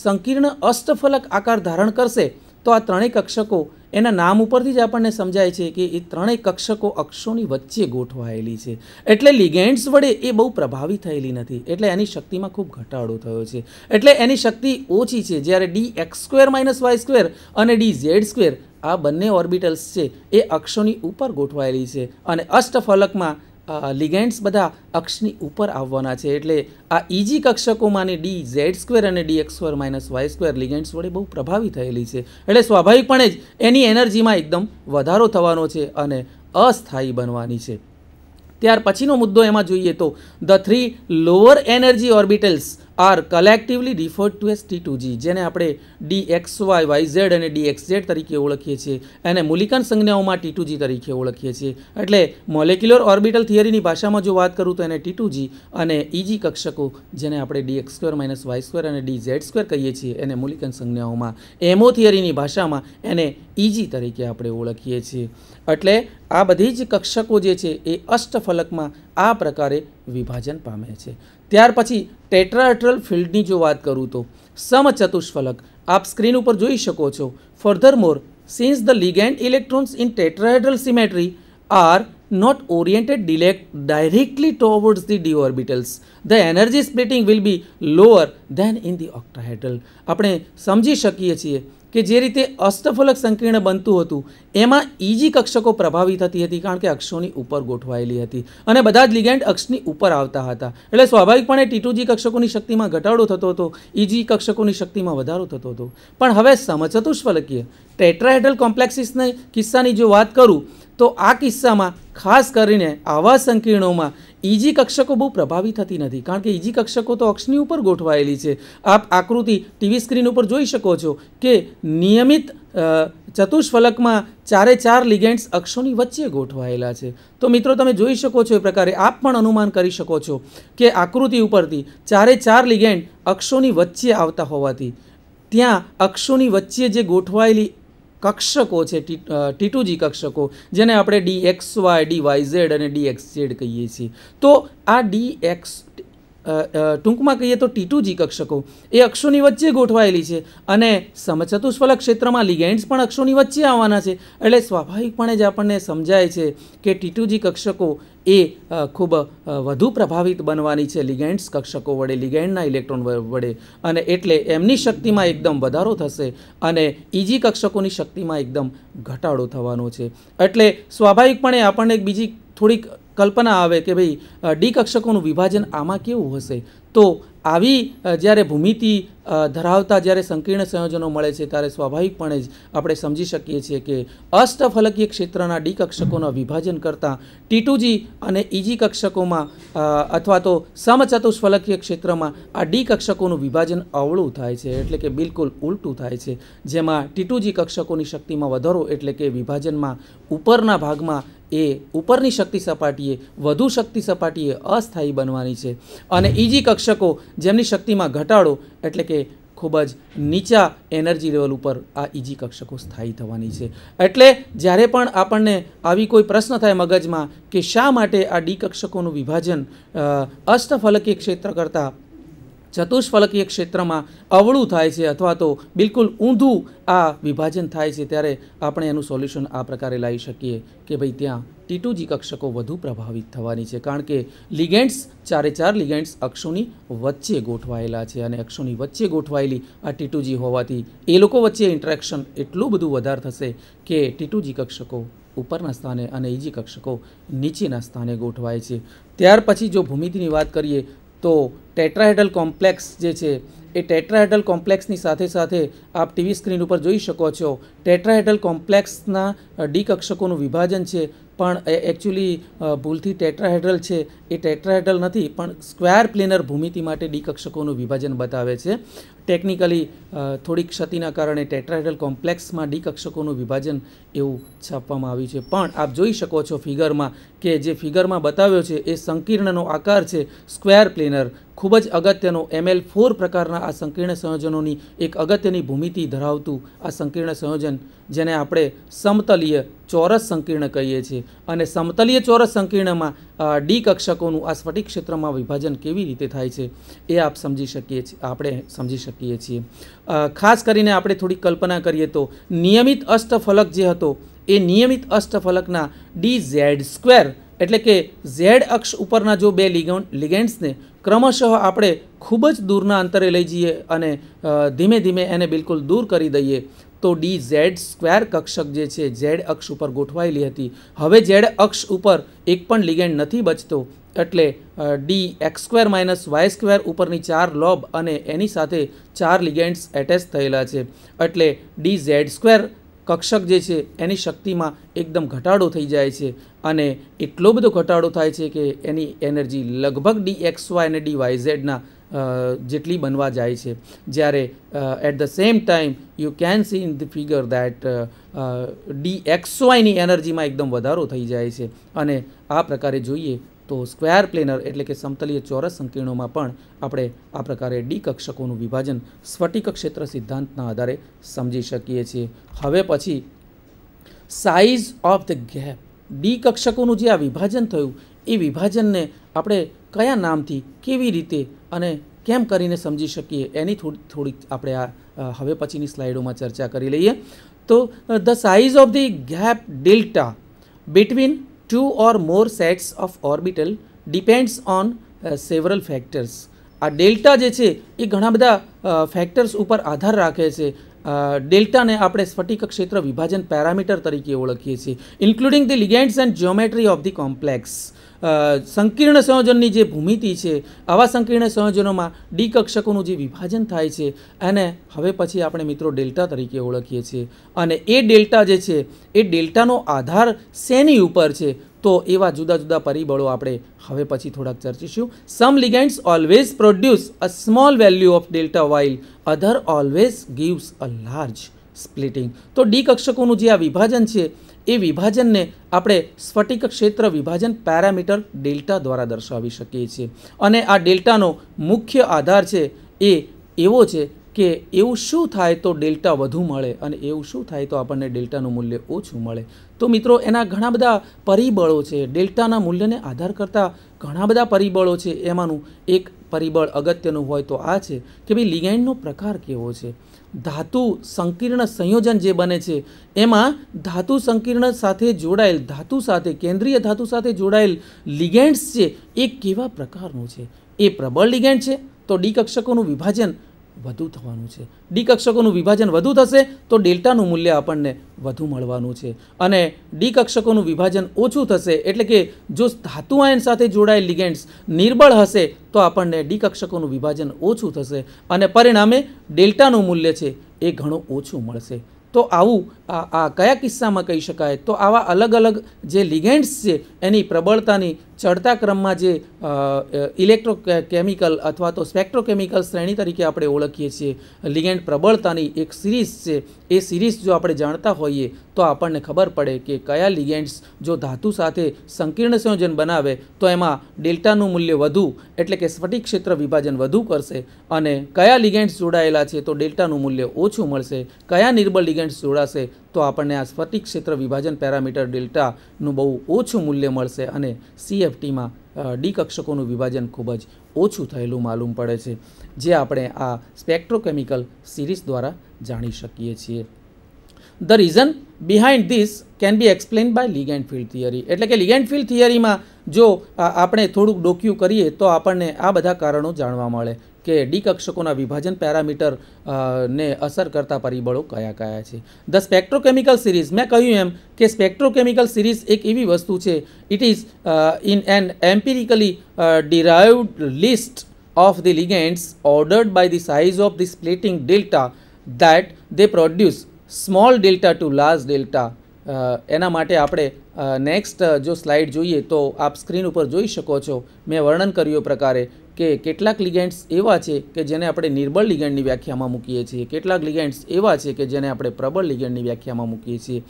સંકીર્ણ અષ્ટફલક આકાર ધારણ કરશે તો આ ત્રણેય કક્ષકો એના નામ ઉપરથી જ આપણને સમજાય છે કે એ ત્રણેય કક્ષકો અક્ષોની વચ્ચે ગોઠવાયેલી છે એટલે લિગેન્ડ્સ વડે એ બહુ પ્રભાવી થયેલી નથી એટલે એની શક્તિમાં ખૂબ ઘટાડો થયો છે એટલે એની શક્તિ ઓછી છે જ્યારે d x square minus y square અને ડી ઝેડ સ્ક્વેર આ બંને ઓર્બિટલ્સ છે એ અક્ષોની ઉપર ગોઠવાયેલી છે અને અષ્ટફલકમાં લિગેન્ડ્સ બધા અક્ષની ઉપર આવવાના છે એટલે આ ઈજી કક્ષકોમાંની ડી ઝેડ સ્ક્વેર અને d x square minus y square ligands વડે બહુ પ્રભાવિત થયેલી છે એટલે સ્વાભાવિકપણે જ એની એનર્જીમાં એકદમ વધારો થવાનો છે અને અસ્થાયી બનવાની છે ત્યાર પછીનો મુદ્દો એમાં જોઈએ તો the three lower energy orbitals are collectively referred to as t two g જેને આપણે d x y y z અને ડી એક્સ ઝેડ તરીકે ઓળખીએ છીએ એને મૂલિકાન સંજ્ઞાઓમાં ટી ટુ જી તરીકે ઓળખીએ છીએ એટલે મોલેક્યુલર ઓર્બિટલ થિયરીની ભાષામાં જો વાત કરું તો એને ટી ટુ જી અને ઇજી e કક્ષકો જેને આપણે d x square minus y square અને ડી ઝેડ સ્ક્વેર કહીએ છીએ એને મૂલિકાન સંજ્ઞાઓમાં એમો થિયરીની ભાષામાં એને ઇજી e તરીકે આપણે ઓળખીએ છીએ એટલે આ બધી જ કક્ષકો જે છે એ અષ્ટફલકમાં આ પ્રકારે વિભાજન પામે છે ત્યાર પછી ટેટ્રાટ્રલ ફિલ્ડની જો વાત કરું તો સમચતુષ્ફલક આપ સ્ક્રીન ઉપર જોઈ શકો છો furthermore since the ligand electrons in tetrahedral symmetry are not oriented directly towards the d orbitals the energy splitting will be lower than in the octahedral આપણે સમજી શકીએ છીએ કે જે રીતે અષ્ટફલક સંકીર્ણ બનતું હતું એમાં ઈજી કક્ષકો પ્રભાવી થતી હતી કારણ કે અક્ષોની ઉપર ગોઠવાયેલી હતી અને બધા જ લિગેન્ડ અક્ષની ઉપર આવતા હતા એટલે સ્વાભાવિકપણે ટીટુજી કક્ષકોની શક્તિમાં ઘટાડો થતો હતો ઈજી કક્ષકોની શક્તિમાં વધારો થતો હતો પણ હવે સમચતુષ્ફલકીય ટેટ્રાહેડ્રલ કોમ્પ્લેક્સિસના કિસ્સાની જો વાત કરું તો આ કિસ્સામાં ખાસ કરીને આવા સંકીર્ણોમાં ઈજી કક્ષકો બહુ પ્રભાવિત થતી નથી કારણ કે ઈજી કક્ષકો તો અક્ષની ઉપર ગોઠવાયેલી છે આપ આકૃતિ ટીવી સ્ક્રીન ઉપર જોઈ શકો છો કે નિયમિત ચતુષ્ફલકમાં ચારે ચાર લિગેન્ડ્સ અક્ષોની વચ્ચે ગોઠવાયેલા છે તો મિત્રો તમે જોઈ શકો છો એ પ્રકારે આપ પણ અનુમાન કરી શકો છો કે આકૃતિ ઉપરથી ચારે ચાર લિગેન્ડ અક્ષોની વચ્ચે આવતા હોવાથી ત્યાં અક્ષોની વચ્ચે જે ગોઠવાયેલી કક્ષકો છે ટીટુજી કક્ષકો જેને આપણે d x y d y z અને ડી એક્સ ઝેડ કહીએ છીએ તો આ ડી એક્સ ટૂંકમાં કહીએ તો ટીટુજી કક્ષકો એ અક્ષોની વચ્ચે ગોઠવાયેલી છે અને સમચતુષ્ફલક ક્ષેત્રમાં લિગેન્ડ્સ પણ અક્ષોની વચ્ચે આવવાના છે એટલે સ્વાભાવિકપણે જ આપણને સમજાય છે કે ટીટુજી કક્ષકો એ ખૂબ વધુ પ્રભાવિત બનવાની છે લિગેન્ડ્સ કક્ષકો વડે લિગેન્ડના ઇલેક્ટ્રોન વડે અને એટલે એમની શક્તિમાં એકદમ વધારો થશે અને ઇજી કક્ષકોની શક્તિમાં એકદમ ઘટાડો થવાનો છે એટલે સ્વાભાવિકપણે આપણને એક બીજી થોડીક કલ્પના આવે કે ભાઈ ડી કક્ષકોનું વિભાજન આમાં કેવું હશે તો આવી જ્યારે ભૂમિતિ ધરાવતા જ્યારે સંકીર્ણ સંયોજનો મળે છે ત્યારે સ્વાભાવિકપણે જ આપણે સમજી શકીએ છીએ કે અષ્ટફલકીય ક્ષેત્રના ડી કક્ષકોના વિભાજન કરતાં ટીટુજી અને ઈજી કક્ષકોમાં અથવા તો સમચતુષ્ફલકીય ક્ષેત્રમાં આ ડી કક્ષકોનું વિભાજન અવળું થાય છે એટલે કે બિલકુલ ઉલટું થાય છે જેમાં ટીટુજી કક્ષકોની શક્તિમાં વધારો એટલે કે વિભાજનમાં ઉપરના ભાગમાં એ ઉપરની શક્તિ સપાટીએ વધુ શક્તિ સપાટીએ અસ્થાયી બનવાની છે અને ઈજી કક્ષકો જેમની શક્તિમાં ઘટાડો એટલે કે ખૂબ જ નીચા એનર્જી લેવલ ઉપર આ ઇજી કક્ષકો સ્થાયી થવાની છે એટલે જ્યારે પણ આપણને આવી કોઈ પ્રશ્ન થાય મગજમાં કે શા માટે આ ડી કક્ષકોનું વિભાજન અષ્ટફલકીય ક્ષેત્ર કરતાં ચતુષ્ફલકીય ક્ષેત્રમાં અવળું થાય છે અથવા તો બિલકુલ ઊંધું આ વિભાજન થાય છે ત્યારે આપણે એનું સોલ્યુશન આ પ્રકારે લાવી શકીએ કે ભાઈ ત્યાં ટીટુજી કક્ષકો વધુ પ્રભાવિત થવાની છે કારણ કે લિગેન્ડ્સ ચારે ચાર લિગેન્ડ્સ અક્ષોની વચ્ચે ગોઠવાયેલા છે અને અક્ષોની વચ્ચે ગોઠવાયેલી આ ટીટુજી હોવાથી એ લોકો વચ્ચે ઇન્ટરેક્શન એટલું બધું વધારે થશે કે ટીટુજી કક્ષકો ઉપરના સ્થાને અને ઇજી કક્ષકો નીચેના સ્થાને ગોઠવાય છે ત્યાર પછી જો ભૂમિતિની વાત કરીએ તો ટેટ્રાહેડલ કોમ્પ્લેક્સ જે છે એ ટેટ્રાહેડલ કોમ્પ્લેક્સની સાથે સાથે આપ ટીવી સ્ક્રીન ઉપર જોઈ શકો છો ટેટ્રાહેડલ કોમ્પ્લેક્સના ડી કક્ષકોનું વિભાજન છે પણ એ એકચ્યુઅલી ભૂલથી ટેટ્રાહેડ્રલ છે એ ટેટ્રાહેડ્રલ નથી પણ સ્ક્વેર પ્લેનર ભૂમિતિ માટે ડી કક્ષકોનું વિભાજન બતાવે છે ટેકનિકલી થોડી ક્ષતિના કારણે ટેટ્રાહેડ્રલ કોમ્પ્લેક્સમાં ડી કક્ષકોનું વિભાજન એવું છાપવામાં આવ્યું છે પણ આપ જોઈ શકો છો ફિગરમાં કે જે ફિગરમાં બતાવ્યો છે એ સંકીર્ણનો આકાર છે સ્ક્વેર પ્લેનર ખૂબ જ અગત્યનો એમએલ ફોર પ્રકારના આ સંકીર્ણ સંયોજનોની એક અગત્યની ભૂમિતિ ધરાવતું આ સંકીર્ણ સંયોજન જેને આપણે સમતલીય ચોરસ સંકીર્ણ કહીએ છીએ અને સમતલીય ચોરસ સંકીર્ણમાં ડી કક્ષકોનું આ સ્ફટિક ક્ષેત્રમાં વિભાજન કેવી રીતે થાય છે એ આપ સમજી શકીએ છીએ આપણે સમજી શકીએ છીએ ખાસ કરીને આપણે થોડી કલ્પના કરીએ તો નિયમિત અષ્ટફલક જે હતો એ નિયમિત અષ્ટફલકના ડી ઝેડ સ્ક્વેર એટલે કે ઝેડ અક્ષ ઉપરના જો બે લિગેન્ડ્સને ક્રમશઃ આપણે ખૂબ જ દૂરના અંતરે લઈ જઈએ અને ધીમે ધીમે એને બિલકુલ દૂર કરી દઈએ તો ડી ઝેડ સ્ક્વેર કક્ષક જે છે ઝેડ અક્ષ ઉપર ગોઠવાયેલી હતી હવે ઝેડ અક્ષ ઉપર એક પણ લિગેન્ડ નથી બચતો એટલે d x square minus y square ઉપરની ચાર લોબ અને એની સાથે ચાર લિગેન્ડ્સ એટેચ થયેલા છે એટલે ડી ઝેડ સ્ક્વેર કક્ષક જે છે એની શક્તિમાં એકદમ ઘટાડો થઈ જાય છે અને એટલો બધો ઘટાડો થાય છે કે એની એનર્જી લગભગ ડી એક્સ વાય અને ડી વાય ઝેડના જેટલી બનવા જાય છે જ્યારે at the same time you can see in the figure that d x વાયની એનર્જીમાં એકદમ વધારો થઈ જાય છે અને આ પ્રકારે જોઈએ તો સ્ક્વેર પ્લેનર એટલે કે સમતલીય ચોરસ સંકીર્ણોમાં પણ આપણે આ પ્રકારે ડી કક્ષકોનું વિભાજન સ્ફટિક ક્ષેત્ર સિદ્ધાંતના આધારે સમજી શકીએ છીએ હવે પછી size of the gap d કક્ષકોનું જે આ વિભાજન થયું એ વિભાજનને આપણે કયા નામથી કેવી રીતે અને કેમ કરીને સમજી શકીએ એની થોડી થોડીક આપણે આ હવે પછીની સ્લાઇડોમાં ચર્ચા કરી લઈએ તો the size of the gap delta between two or more sets of orbital depends on uh, several factors આ ડેલ્ટા જે છે એ ઘણા બધા ફેક્ટર્સ ઉપર આધાર રાખે છે ડેલ્ટાને આપણે સ્ફટિક ક્ષેત્ર વિભાજન પેરામીટર તરીકે ઓળખીએ છીએ including the ligands and geometry of the complex સંકીર્ણ સંયોજનની જે ભૂમિતિ છે આવા સંકીર્ણ સંયોજનોમાં ડી કક્ષકોનું જે વિભાજન થાય છે એને હવે પછી આપણે મિત્રો ડેલ્ટા તરીકે ઓળખીએ છીએ અને એ ડેલ્ટા જે છે એ ડેલ્ટાનો આધાર શેની ઉપર છે તો એવા જુદા જુદા પરિબળો આપણે હવે પછી થોડાક ચર્ચીશું some ligands always produce a small value of delta while other always gives a large splitting તો ડી કક્ષકોનું જે આ વિભાજન છે એ વિભાજનને આપણે સ્ફટિક ક્ષેત્ર વિભાજન પેરામીટર ડેલ્ટા દ્વારા દર્શાવી શકીએ છીએ અને આ ડેલ્ટાનો મુખ્ય આધાર છે એ એવો છે કે એવું શું થાય તો ડેલ્ટા વધુ મળે અને એવું શું થાય તો આપણને ડેલ્ટાનું મૂલ્ય ઓછું મળે તો મિત્રો એના ઘણા બધા પરિબળો છે ડેલ્ટાના મૂલ્યને આધાર કરતાં ઘણા બધા પરિબળો છે એમાંનું એક પરિબળ અગત્યનું હોય તો આ છે કે ભાઈ લિગેન્ડનો પ્રકાર કેવો છે ધાતુ સંકીર્ણ સંયોજન જે બને છે એમાં ધાતુ સંકીર્ણ સાથે જોડાયેલ ધાતુ સાથે કેન્દ્રીય ધાતુ સાથે જોડાયેલ લિગેન્ડ્સ છે એ કેવા પ્રકારનું છે એ પ્રબળ લિગેન્ડ છે તો ડી કક્ષકોનું વિભાજન વધુ થવાનું છે ડી કક્ષકોનું વિભાજન વધુ થશે તો ડેલ્ટાનું મૂલ્ય આપણને વધુ મળવાનું છે અને ડી કક્ષકોનું વિભાજન ઓછું થશે એટલે કે જો ધાતુ આયન સાથે જોડાયેલ લિગેન્ડ્સ નિર્બળ હશે તો આપણને ડી કક્ષકોનું વિભાજન ઓછું થશે અને પરિણામે ડેલ્ટાનું મૂલ્ય છે એ ઘણું ઓછું મળશે તો આવું આ કયા કિસ્સામાં કહી શકાય તો આવા અલગ અલગ જે લિગેન્ડ્સ છે એની પ્રબળતાની ચડતા ક્રમમાં જે ઇલેક્ટ્રો કેમિકલ અથવા તો સ્પેક્ટ્રોકેમિકલ શ્રેણી તરીકે આપણે ઓળખીએ છીએ લિગેન્ડ પ્રબળતાની એક સિરીઝ છે એ સિરીઝ જો આપણે જાણતા હોઈએ તો આપણને ખબર પડે કે કયા લિગેન્ડ્સ જો ધાતુ સાથે સંકીર્ણ સંયોજન બનાવે તો એમાં ડેલ્ટાનું મૂલ્ય વધુ એટલે કે સ્ફટિક ક્ષેત્ર વિભાજન વધુ કરશે અને કયા લિગેન્ડ્સ જોડાયેલા છે તો ડેલ્ટાનું મૂલ્ય ઓછું મળશે કયા નિર્બળ લિગેન્ડ્સ જોડાશે તો આપણને આ સ્ફટિક ક્ષેત્ર વિભાજન પેરામીટર ડેલ્ટાનું બહુ ઓછું મૂલ્ય મળશે અને સીએફ ડીએફટીમાં ડી કક્ષકોનું વિભાજન ખૂબ જ ઓછું થયેલું માલુમ પડે છે જે આપણે આ સ્પેક્ટ્રોકેમિકલ સિરીઝ દ્વારા જાણી શકીએ છીએ the reason behind this can be explain by ligand field theory એટલે કે લિગેન્ડ ફિલ્ડ થિયરીમાં જો આપણે થોડુંક ડોક્યું કરીએ તો આપણને આ બધા કારણો જાણવા મળે કે ડી કક્ષકોના વિભાજન પેરામીટર ને અસર કરતા પરિબળો કયા કયા છે ધ સ્પેક્ટ્રોકેમિકલ સિરીઝ મેં કહ્યું એમ કે સ્પેક્ટ્રોકેમિકલ સિરીઝ એક એવી વસ્તુ છે it is in an empirically derived list of the ligands ordered by the size of the splitting delta that they produce small delta to large delta એના માટે આપણે નેક્સ્ટ જો સ્લાઇડ જોઈએ તો આપ સ્ક્રીન ઉપર જોઈ શકો છો મેં વર્ણન કર્યું પ્રકારે કે કેટલાક લિગેન્ડ્સ એવા છે કે જેને આપણે નિર્બળ લિગેન્ડની વ્યાખ્યામાં મૂકીએ છીએ કેટલાક લિગેન્ડ્સ એવા છે કે જેને આપણે પ્રબળ લિગેન્ડની વ્યાખ્યામાં મૂકીએ છીએ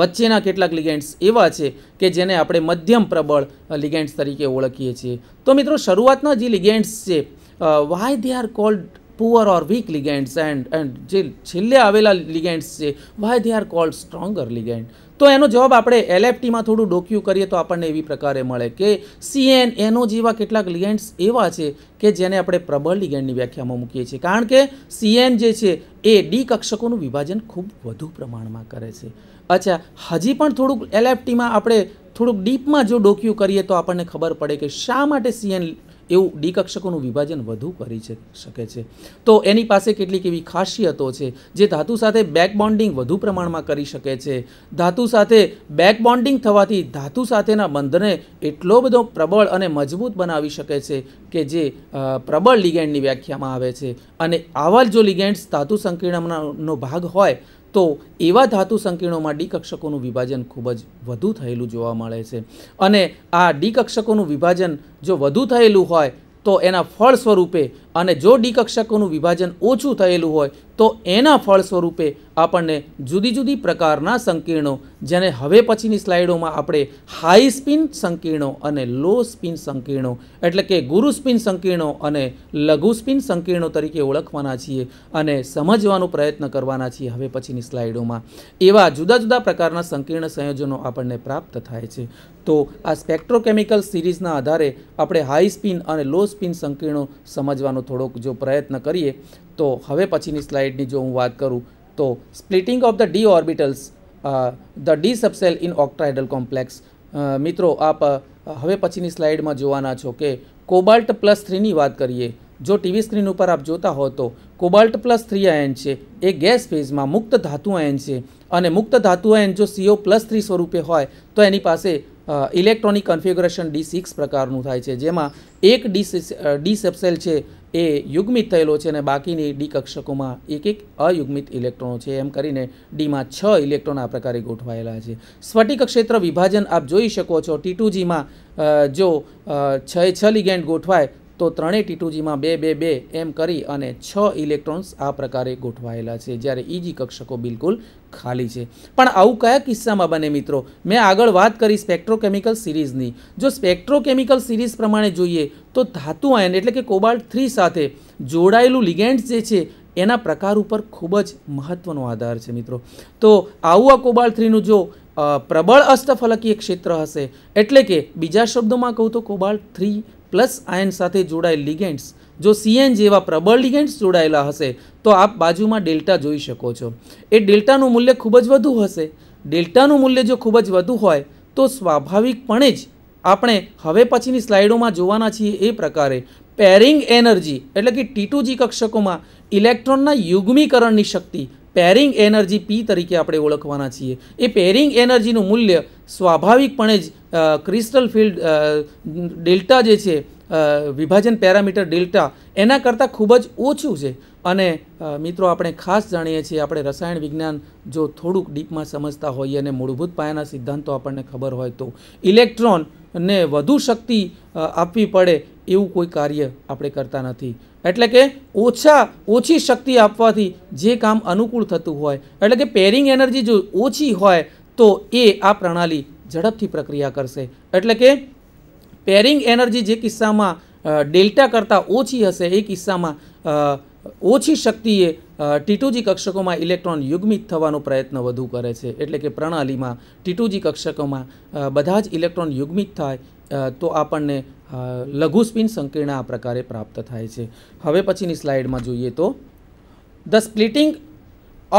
વચ્ચેના કેટલાક લિગેન્ડ્સ એવા છે કે જેને આપણે મધ્યમ પ્રબળ લિગેન્ડ્સ તરીકે ઓળખીએ છીએ તો મિત્રો શરૂઆતના જે લિગેન્ડ્સ છે why they are called poor or weak ligands and and જે છેલ્લે આવેલા લિગેન્ડ્સ છે why they are called stronger ligand તો એનો જવાબ આપણે એલએફટીમાં થોડું ડોક્યુ કરીએ તો આપણને એવી પ્રકારે મળે કે સીએન એનો જેવા કેટલાક લિગેન્ડ્સ એવા છે કે જેને આપણે પ્રબળ લિગેન્ડની વ્યાખ્યામાં મૂકીએ છીએ કારણ કે સીએન જે છે એ ડી કક્ષકોનું વિભાજન ખૂબ વધુ પ્રમાણમાં કરે છે અચ્છા હજી પણ થોડુંક એલએફટીમાં આપણે થોડુંક ડીપમાં જો ડોક્યુ કરીએ તો આપણને ખબર પડે કે શા માટે સીએન એવું ડી કક્ષકોનું વિભાજન વધુ કરી શકે છે તો એની પાસે કેટલીક એવી ખાસિયતો છે જે ધાતુ સાથે બેક બોન્ડિંગ વધુ પ્રમાણમાં કરી શકે છે ધાતુ સાથે બેક બોન્ડિંગ થવાથી ધાતુ સાથેના બંધને એટલો બધો પ્રબળ અને મજબૂત બનાવી શકે છે કે જે પ્રબળ લિગેન્ડની વ્યાખ્યામાં આવે છે અને આવા જો લિગેન્ડ્સ ધાતુ સંકીર્ણનો ભાગ હોય તો એવા ધાતુ સંકીર્ણોમાં ડી કક્ષકોનું વિભાજન ખૂબ જ વધુ થયેલું જોવા મળે છે અને આ ડી કક્ષકોનું વિભાજન જો વધુ થયેલું હોય તો એના ફળ સ્વરૂપે અને જો ડી કક્ષકોનું વિભાજન ઓછું થયેલું હોય તો એના ફળ સ્વરૂપે આપણને જુદી જુદી પ્રકારના સંકીર્ણો જેને હવે પછીની સ્લાઇડોમાં આપણે હાઈ સ્પિન સંકીર્ણો અને લો સ્પિન સંકીર્ણો એટલે કે ગુરુ સ્પિન સંકીર્ણો અને લઘુ સ્પિન સંકીર્ણો તરીકે ઓળખવાના છીએ અને સમજવાનો પ્રયત્ન કરવાના છીએ હવે પછીની સ્લાઇડોમાં એવા જુદા જુદા પ્રકારના સંકીર્ણ સંયોજનો આપણને પ્રાપ્ત થાય છે તો આ સ્પેક્ટ્રોકેમિકલ સિરીઝના આધારે આપણે હાઈ સ્પિન અને લો સ્પિન સંકીર્ણો સમજવાનો થોડોક જો પ્રયત્ન કરીએ તો હવે પછીની સ્લાઇડની જો હું વાત કરું તો splitting of the d orbitals the D subshell in octahedral complex મિત્રો આપ હવે પછીની સ્લાઇડમાં જોવાના છો કે કોબાલ્ટ પ્લસ થ્રીની વાત કરીએ જો ટીવી સ્ક્રીન ઉપર આપ જોતા હો તો કોબાલ્ટ પ્લસ થ્રી આયન છે એ ગેસ ફેઝમાં મુક્ત ધાતુ આયન છે અને મુક્ત ધાતુ આયન જો સીઓ પ્લસ થ્રી સ્વરૂપે હોય તો એની પાસે ઇલેક્ટ્રોનિક કન્ફિગરેશન ડી સિક્સ પ્રકારનું થાય છે જેમાં એક ડી ડી સેપ્સેલ છે એ યુગ્મિત થયેલો છે અને બાકીની ડી કક્ષકોમાં એક એક અયુગ્મિત ઇલેક્ટ્રોનો છે એમ કરીને ડીમાં છ ઇલેક્ટ્રોન આ પ્રકારે ગોઠવાયેલા છે સ્ફટિક ક્ષેત્ર વિભાજન આપ જોઈ શકો છો ટીટુજીમાં જો છ છ લિગેન્ડ ગોઠવાય તો ત્રણેય ટીટુજીમાં બે બે બે એમ કરી અને છ ઇલેક્ટ્રોન્સ આ પ્રકારે ગોઠવાયેલા છે જ્યારે ઇજી કક્ષકો બિલકુલ ખાલી છે પણ આવું કયા કિસ્સામાં બને મિત્રો મેં આગળ વાત કરી સ્પેક્ટ્રોકેમિકલ સિરીઝની જો સ્પેક્ટ્રોકેમિકલ સિરીઝ પ્રમાણે જોઈએ તો ધાતુ આયન એટલે કે કોબાલ્ટ થ્રી સાથે જોડાયેલું લિગેન્ડ્સ જે છે એના પ્રકાર ઉપર ખૂબ જ મહત્ત્વનો આધાર છે મિત્રો તો આવું આ કોબાલ થ્રીનું જો પ્રબળ અષ્ટફલકીય ક્ષેત્ર હશે એટલે કે બીજા શબ્દોમાં કહું તો કોબાલ થ્રી પ્લસ આયન સાથે જોડાયેલ લિગેન્ડ્સ જો સીએન જેવા પ્રબળ લિગેન્ડ્સ જોડાયેલા હશે તો આપ બાજુમાં ડેલ્ટા જોઈ શકો છો એ ડેલ્ટાનું મૂલ્ય ખૂબ જ વધુ હશે ડેલ્ટાનું મૂલ્ય જો ખૂબ જ વધુ હોય તો સ્વાભાવિકપણે જ આપણે હવે પછીની સ્લાઇડોમાં જોવાના છીએ એ પ્રકારે પેરિંગ એનર્જી એટલે કે ટીટુજી કક્ષકોમાં ઇલેક્ટ્રોનના યુગ્મીકરણની શક્તિ પેરિંગ એનર્જી પી તરીકે આપણે ઓળખવાના છીએ એ પેરિંગ એનર્જીનું મૂલ્ય સ્વાભાવિકપણે જ ક્રિસ્ટલ ફિલ્ડ ડેલ્ટા જે છે વિભાજન પેરામીટર ડેલ્ટા એના કરતાં ખૂબ જ ઓછું છે અને મિત્રો આપણે ખાસ જાણીએ છીએ આપણે રસાયણ વિજ્ઞાન જો થોડુંક ડીપમાં સમજતા હોઈએ અને મૂળભૂત પાયાના સિદ્ધાંતો આપણને ખબર હોય તો ઇલેક્ટ્રોન ને વધુ શક્તિ આપવી પડે એવું કોઈ કાર્ય આપણે કરતા નથી એટલે કે ઓછા ઓછી શક્તિ આપવાથી જે કામ અનુકૂળ થતું હોય એટલે કે પેરિંગ એનર્જી જો ઓછી હોય તો એ આ પ્રણાલી ઝડપથી પ્રક્રિયા કરશે એટલે કે પેરિંગ એનર્જી જે કિસ્સામાં ડેલ્ટા કરતાં ઓછી હશે એ કિસ્સામાં ઓછી શક્તિએ ટીટુજી કક્ષકોમાં ઇલેક્ટ્રોન યુગ્મિત થવાનો પ્રયત્ન વધુ કરે છે એટલે કે પ્રણાલીમાં ટીટુજી કક્ષકોમાં બધા જ ઇલેક્ટ્રોન યુગ્મિત થાય તો આપણને લઘુ સ્પિન સંકીર્ણ આ પ્રકારે પ્રાપ્ત થાય છે હવે પછીની સ્લાઇડમાં જોઈએ તો the splitting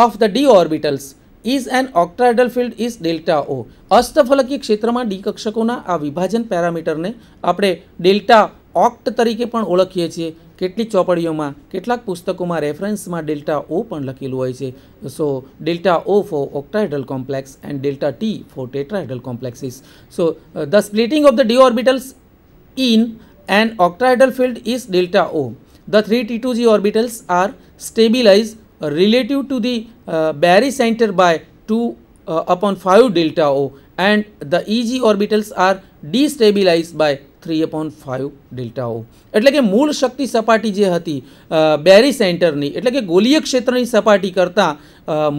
of the d orbitals is an octahedral field is delta o અષ્ટફલકીય ક્ષેત્રમાં ડી કક્ષકોના આ વિભાજન પેરામીટરને આપણે ડેલ્ટા ઓક્ટ તરીકે પણ ઓળખીએ છીએ કેટલીક ચોપડીઓમાં કેટલાક પુસ્તકોમાં રેફરન્સમાં ડેલ્ટા ઓ પણ લખેલું હોય છે so delta o for octahedral complex and delta t for tetrahedral complexes so the splitting of the d orbitals in and octahedral field is delta o the three t two g orbitals are stabilize relative to the uh, Barry center by 2 uh, upon 5 delta O and the EG orbitals are destabilized by three upon five delta o એટલે કે મૂળ શક્તિ સપાટી જે હતી બેરી સેન્ટરની એટલે કે ગોલીય ક્ષેત્રની સપાટી કરતાં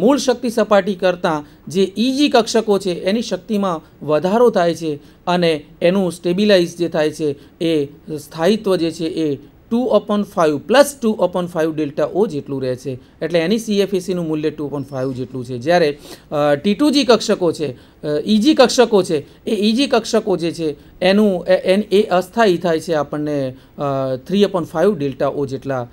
મૂળ શક્તિ સપાટી કરતાં જે ઇજી e કક્ષકો છે એની શક્તિમાં વધારો થાય છે અને એનું સ્ટેબિલાઇઝ જે થાય છે એ સ્થાયિત્વ જે છે એ two upon five plus two upon five delta o જેટલું રહે છે એટલે એની સીએફએસીનું e મૂલ્ય ટુ અપોન ફાઇવ જેટલું છે જ્યારે ટી ટુ જી કક્ષકો છે ઇજી e કક્ષકો છે એ ઇજી e કક્ષકો જે છે એનું એન એ અસ્થાયી થાય છે આપણને three upon five delta o જેટલા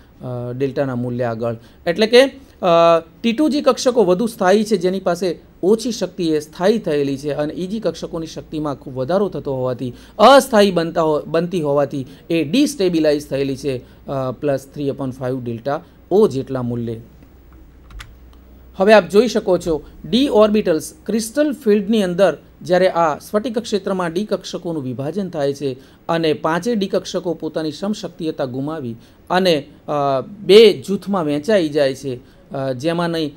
ડેલ્ટાના મૂલ્ય આગળ એટલે કે ટીટુજી કક્ષકો વધુ સ્થાયી છે જેની પાસે ઓછી શક્તિ એ સ્થાયી થયેલી છે અને ઈજી કક્ષકોની શક્તિમાં ખૂબ વધારો થતો હોવાથી અસ્થાયી બનતા બનતી હોવાથી એ ડિસ્ટેબિલાઇઝ થયેલી છે plus three upon five delta o જેટલા મૂલ્યે હવે આપ જોઈ શકો છો ડી ઓર્બિટલ્સ ક્રિસ્ટલ ફિલ્ડની અંદર જ્યારે આ સ્ફટિક ક્ષેત્રમાં ડી કક્ષકોનું વિભાજન થાય છે અને પાંચે ડી કક્ષકો પોતાની સમશક્તિયતા ગુમાવી અને બે જૂથમાં વહેંચાઈ જાય છે જેમાં નહીં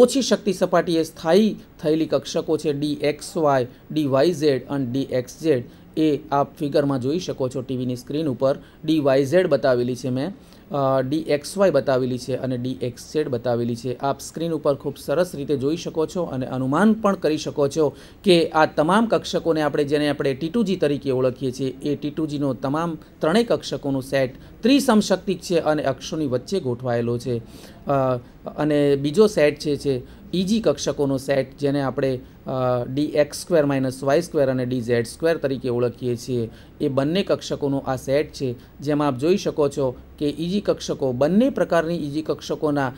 ઓછી શક્તિ સપાટીએ સ્થાયી થયેલી કક્ષકો છે d x y d y z અને ડી એક્સ ઝેડ એ આપ ફિગરમાં જોઈ શકો છો ટીવીની સ્ક્રીન ઉપર ડી વાય ઝેડ બતાવેલી છે મેં ડી એક્સ વાય બતાવેલી છે અને ડી એક્સ ઝેડ બતાવેલી છે આપ સ્ક્રીન ઉપર ખૂબ સરસ રીતે જોઈ શકો છો અને અનુમાન પણ કરી શકો છો કે આ તમામ કક્ષકોને આપણે જેને આપણે ટીટુજી તરીકે ઓળખીએ છીએ એ ટીટુજીનો તમામ ત્રણેય કક્ષકોનું સેટ ત્રિસમશક્તિક છે અને અક્ષોની વચ્ચે ગોઠવાયેલો છે અને બીજો સેટ છે છે ઇજી કક્ષકોનો સેટ જેને આપણે d x square minus y square અને ડી ઝેડ સ્ક્વેર તરીકે ઓળખીએ છીએ એ બંને કક્ષકોનો આ સેટ છે જેમાં આપ જોઈ શકો છો કે ઇજી કક્ષકો બંને પ્રકારની ઇજી કક્ષકોના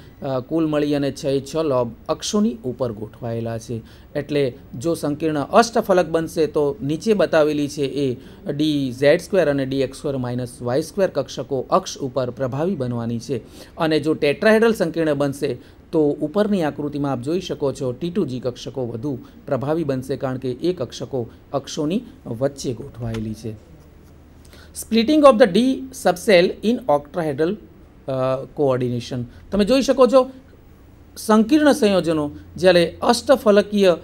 કુલ મળી અને છ છ લોબ અક્ષોની ઉપર ગોઠવાયેલા છે એટલે જો સંકીર્ણ અષ્ટફલક બનશે તો નીચે બતાવેલી છે એ ડી ઝેડ સ્ક્વેર અને d x square minus y square કક્ષકો કોષકો અક્ષ ઉપર પ્રભાવી બનવાની છે અને જો ટેટ્રાહેડ્રલ સંકીર્ણ બનશે તો ઉપરની આકૃતિમાં આપ જોઈ શકો છો ટીટુજી કક્ષકો વધુ પ્રભાવી બનશે કારણ કે એ કક્ષકો અક્ષોની વચ્ચે ગોઠવાયેલી છે splitting of the D subshell in octahedral coordination તમે જોઈ શકો છો સંકીર્ણ સંયોજનો જ્યારે અષ્ટફલકીય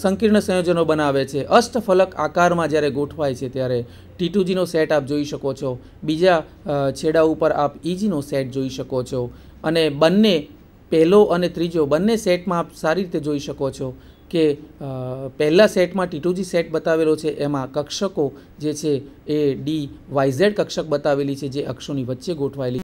સંકીર્ણ સંયોજનો બનાવે છે અષ્ટફલક આકારમાં જ્યારે ગોઠવાય છે ત્યારે ટીટુજીનો સેટ આપ જોઈ શકો છો બીજા છેડા ઉપર આપ ઈજીનો e સેટ જોઈ શકો છો અને બંને પહેલો અને ત્રીજો બંને સેટમાં આપ સારી રીતે જોઈ શકો છો કે પહેલા સેટમાં ટીટુજી સેટ બતાવેલો છે એમાં કક્ષકો જે છે એ ડી વાયઝેડ કક્ષક બતાવેલી છે જે અક્ષોની વચ્ચે ગોઠવાયેલી